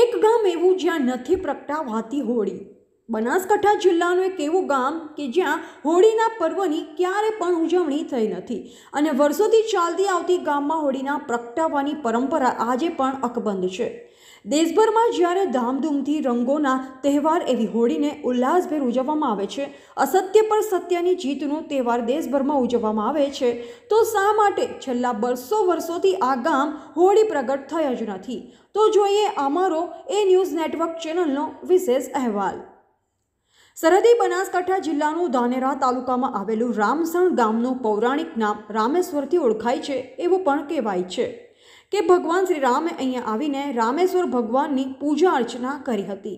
એક ગામ એવું જ્યાં નથી પ્રગટાવાતી હોળી બનાસકાંઠા જિલ્લાનું એક એવું ગામ કે જ્યાં હોળીના પર્વની ક્યારે પણ ઉજવણી થઈ નથી અને વર્ષોથી ચાલતી આવતી ગામમાં હોળીના પ્રગટાવવાની પરંપરા આજે પણ અકબંધ છે દેશભરમાં જ્યારે ધામધૂમથી રંગોના તહેવાર એવી હોળીને ઉલ્લાસભેર ઉજવવામાં આવે છે અસત્ય પર સત્યની જીતનો તહેવાર દેશભરમાં ઉજવવામાં આવે છે તો શા માટે છેલ્લા બસો વર્ષોથી આ ગામ હોળી પ્રગટ થયા જ નથી તો જોઈએ અમારો એ ન્યૂઝ નેટવર્ક ચેનલનો વિશેષ અહેવાલ સરહદી બનાસકાંઠા જિલ્લાનું ધાનેરા તાલુકામાં આવેલું રામસણ ગામનું પૌરાણિક નામ રામેશ્વરથી ઓળખાય છે એવું પણ કહેવાય છે કે ભગવાન શ્રી રામે અહીંયા આવીને રામેશ્વર ભગવાનની પૂજા અર્ચના કરી હતી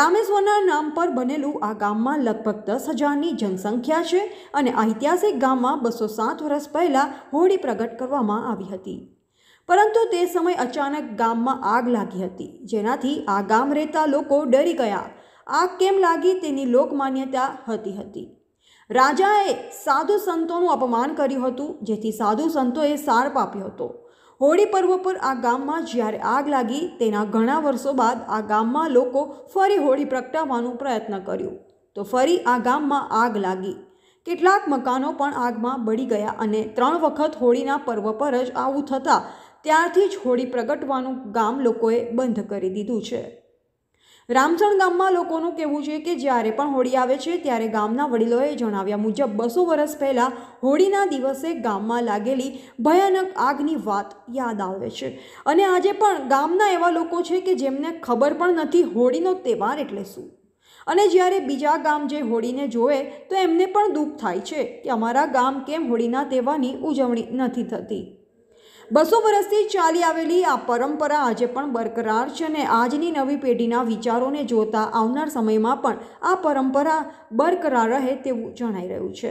રામેશ્વરના નામ પર બનેલું આ ગામમાં લગભગ દસ હજારની જનસંખ્યા છે અને ઐતિહાસિક ગામમાં બસો સાત વર્ષ પહેલાં હોળી પ્રગટ કરવામાં આવી હતી પરંતુ તે સમય અચાનક ગામમાં આગ લાગી હતી જેનાથી આ ગામ રહેતા લોકો ડરી ગયા આગ કેમ લાગી તેની લોકમાન્યતા હતી હતી રાજાએ સાધુ સંતોનું અપમાન કર્યું હતું જેથી સાધુ સંતોએ સાર પાપ્યો હતો હોળી પર્વ પર આ ગામમાં જ્યારે આગ લાગી તેના ઘણા વર્ષો બાદ આ ગામમાં લોકો ફરી હોળી પ્રગટાવવાનું પ્રયત્ન કર્યું તો ફરી આ ગામમાં આગ લાગી કેટલાક મકાનો પણ આગમાં બળી ગયા અને ત્રણ વખત હોળીના પર્વ પર જ આવું થતાં ત્યારથી જ હોળી પ્રગટવાનું ગામ લોકોએ બંધ કરી દીધું છે રામચણ ગામમાં લોકોનું કહેવું છે કે જ્યારે પણ હોળી આવે છે ત્યારે ગામના વડીલોએ જણાવ્યા મુજબ બસો વર્ષ પહેલાં હોળીના દિવસે ગામમાં લાગેલી ભયાનક આગની વાત યાદ આવે છે અને આજે પણ ગામના એવા લોકો છે કે જેમને ખબર પણ નથી હોળીનો તહેવાર એટલે શું અને જ્યારે બીજા ગામ જે હોળીને જોવે તો એમને પણ દુઃખ થાય છે કે અમારા ગામ કેમ હોળીના તહેવારની ઉજવણી નથી થતી બસો વર્ષથી ચાલી આવેલી આ પરંપરા આજે પણ બરકરાર છે અને આજની નવી પેઢીના વિચારોને જોતા આવનાર સમયમાં પણ આ પરંપરા બરકરાર રહે તેવું જણાઈ રહ્યું છે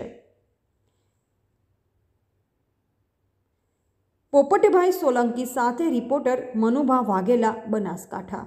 પોપટભાઈ સોલંકી સાથે રિપોર્ટર મનુભા વાઘેલા બનાસકાંઠા